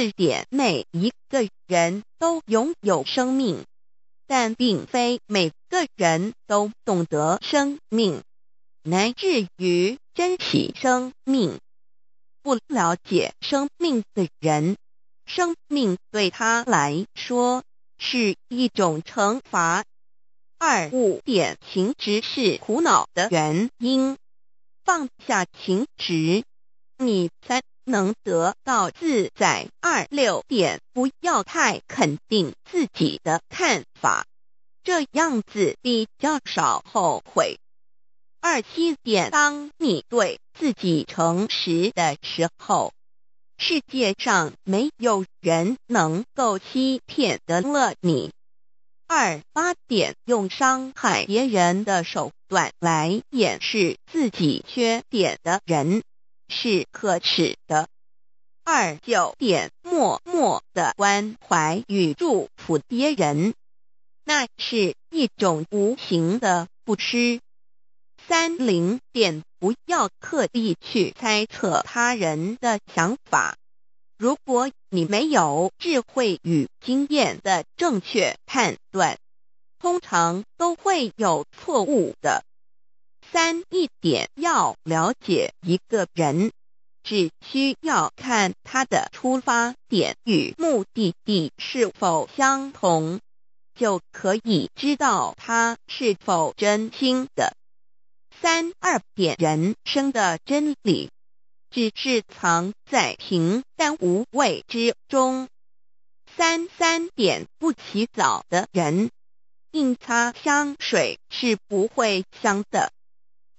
四点，每一个人都拥有生命，但并非每个人都懂得生命，乃至于珍惜生命。不了解生命的人，生命对他来说是一种惩罚。二五点，情执是苦恼的原因，放下情执，你才。能得到自在。二六点不要太肯定自己的看法，这样子比较少后悔。二七点当你对自己诚实的时候，世界上没有人能够欺骗得了你。二八点用伤害别人的手段来掩饰自己缺点的人。是可耻的。二九点默默的关怀与祝福别人，那是一种无形的不吃。三零点不要刻意去猜测他人的想法，如果你没有智慧与经验的正确判断，通常都会有错误的。三一点要了解一个人，只需要看他的出发点与目的地是否相同，就可以知道他是否真心的。三二点人生的真理，只是藏在平淡无味之中。三三点不起早的人，硬擦香水是不会香的。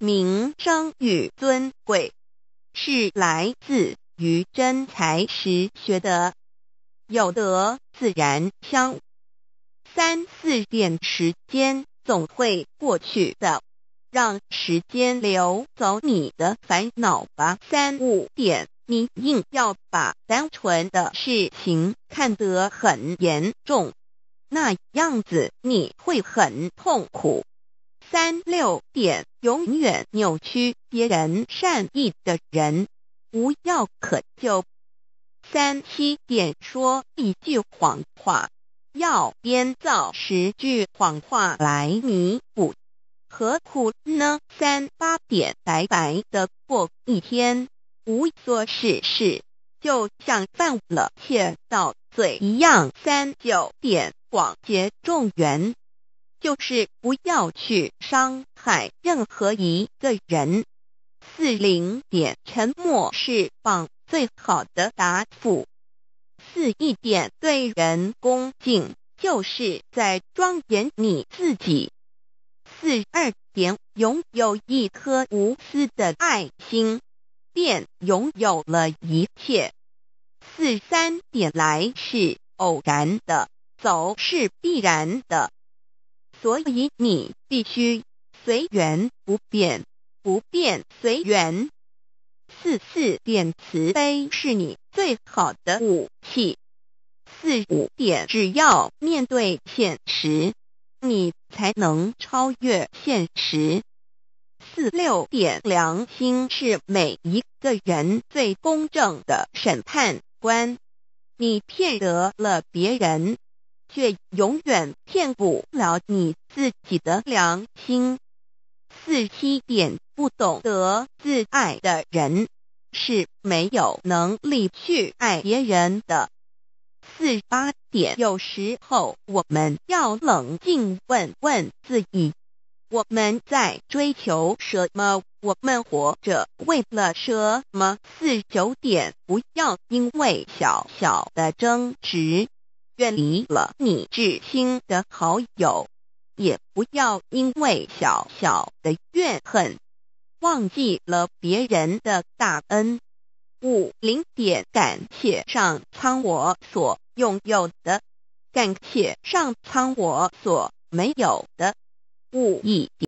名声与尊贵是来自于真才实学的，有德自然香。三四点时间总会过去的，让时间流走你的烦恼吧。三五点，你硬要把单纯的事情看得很严重，那样子你会很痛苦。三六点永远扭曲别人善意的人，无药可救。三七点说一句谎话，要编造十句谎话来弥补，何苦呢？三八点白白的过一天，无所事事，就像犯了窃盗罪一样。三九点广结众缘。就是不要去伤害任何一个人。四零点，沉默是放最好的答复。四一点，对人恭敬，就是在庄严你自己。四二点，拥有一颗无私的爱心，便拥有了一切。四三点，来是偶然的，走是必然的。所以你必须随缘不变，不变随缘。四四点慈悲是你最好的武器。四五点只要面对现实，你才能超越现实。四六点良心是每一个人最公正的审判官。你骗得了别人。却永远骗不了你自己的良心。四七点不懂得自爱的人是没有能力去爱别人的。四八点有时候我们要冷静问问自己，我们在追求什么？我们活着为了什么？四九点不要因为小小的争执。远离了你至亲的好友，也不要因为小小的怨恨，忘记了别人的大恩。五零点，感谢上苍我所拥有的，感谢上苍我所没有的。五一点。